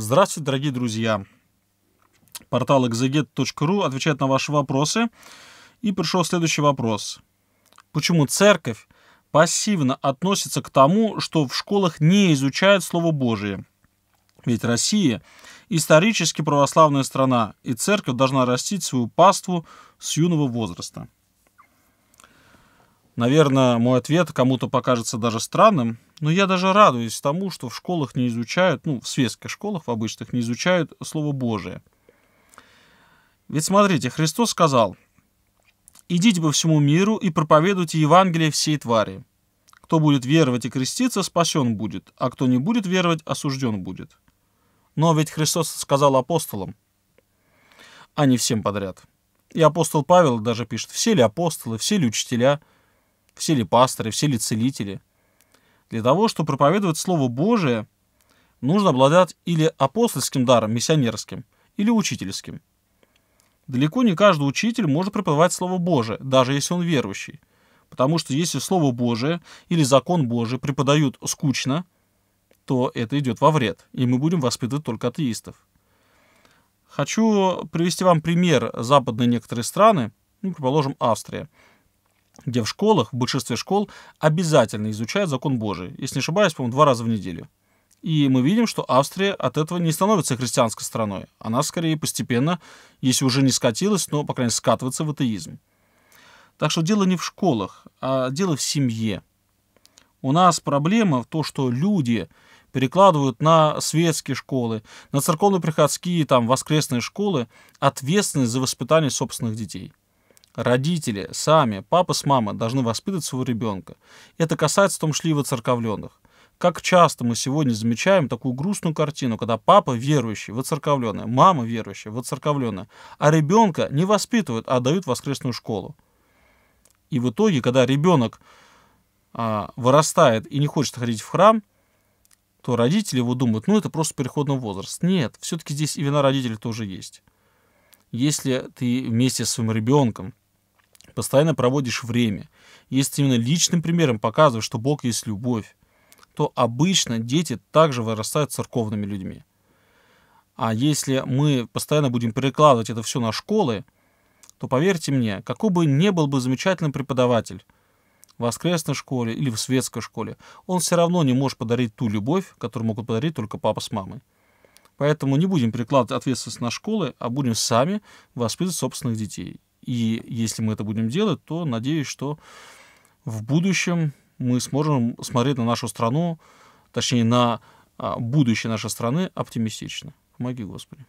Здравствуйте, дорогие друзья! Портал exeget.ru отвечает на ваши вопросы. И пришел следующий вопрос. Почему церковь пассивно относится к тому, что в школах не изучают Слово Божие? Ведь Россия – исторически православная страна, и церковь должна растить свою паству с юного возраста. Наверное, мой ответ кому-то покажется даже странным, но я даже радуюсь тому, что в школах не изучают, ну, в светских школах, в обычных, не изучают Слово Божие. Ведь смотрите, Христос сказал, «Идите по всему миру и проповедуйте Евангелие всей твари. Кто будет веровать и креститься, спасен будет, а кто не будет веровать, осужден будет». Но ведь Христос сказал апостолам, а не всем подряд. И апостол Павел даже пишет, все ли апостолы, все ли учителя – все ли пасторы, все ли целители. Для того, чтобы проповедовать Слово Божие, нужно обладать или апостольским даром, миссионерским, или учительским. Далеко не каждый учитель может проповедовать Слово Божие, даже если он верующий. Потому что если Слово Божие или закон Божий преподают скучно, то это идет во вред, и мы будем воспитывать только атеистов. Хочу привести вам пример западной некоторые страны, ну, предположим, Австрия – где в школах, в большинстве школ, обязательно изучают закон Божий. Если не ошибаюсь, по-моему, два раза в неделю. И мы видим, что Австрия от этого не становится христианской страной. Она скорее постепенно, если уже не скатилась, но, по крайней мере, скатывается в атеизм. Так что дело не в школах, а дело в семье. У нас проблема в том, что люди перекладывают на светские школы, на церковно-приходские, там, воскресные школы ответственность за воспитание собственных детей родители, сами, папа с мамой должны воспитывать своего ребенка. Это касается в том числе и воцерковленных. Как часто мы сегодня замечаем такую грустную картину, когда папа верующий, воцерковленный, мама верующая, воцерковленная, а ребенка не воспитывают, а отдают в воскресную школу. И в итоге, когда ребенок а, вырастает и не хочет ходить в храм, то родители его думают, ну это просто переходный возраст. Нет, все-таки здесь и вина родителей тоже есть. Если ты вместе с своим ребенком постоянно проводишь время, если именно личным примером показываешь, что Бог есть любовь, то обычно дети также вырастают церковными людьми. А если мы постоянно будем перекладывать это все на школы, то поверьте мне, какой бы ни был бы замечательный преподаватель в воскресной школе или в светской школе, он все равно не может подарить ту любовь, которую могут подарить только папа с мамой. Поэтому не будем перекладывать ответственность на школы, а будем сами воспитывать собственных детей. И если мы это будем делать, то надеюсь, что в будущем мы сможем смотреть на нашу страну, точнее, на а, будущее нашей страны оптимистично. Помоги, Господи.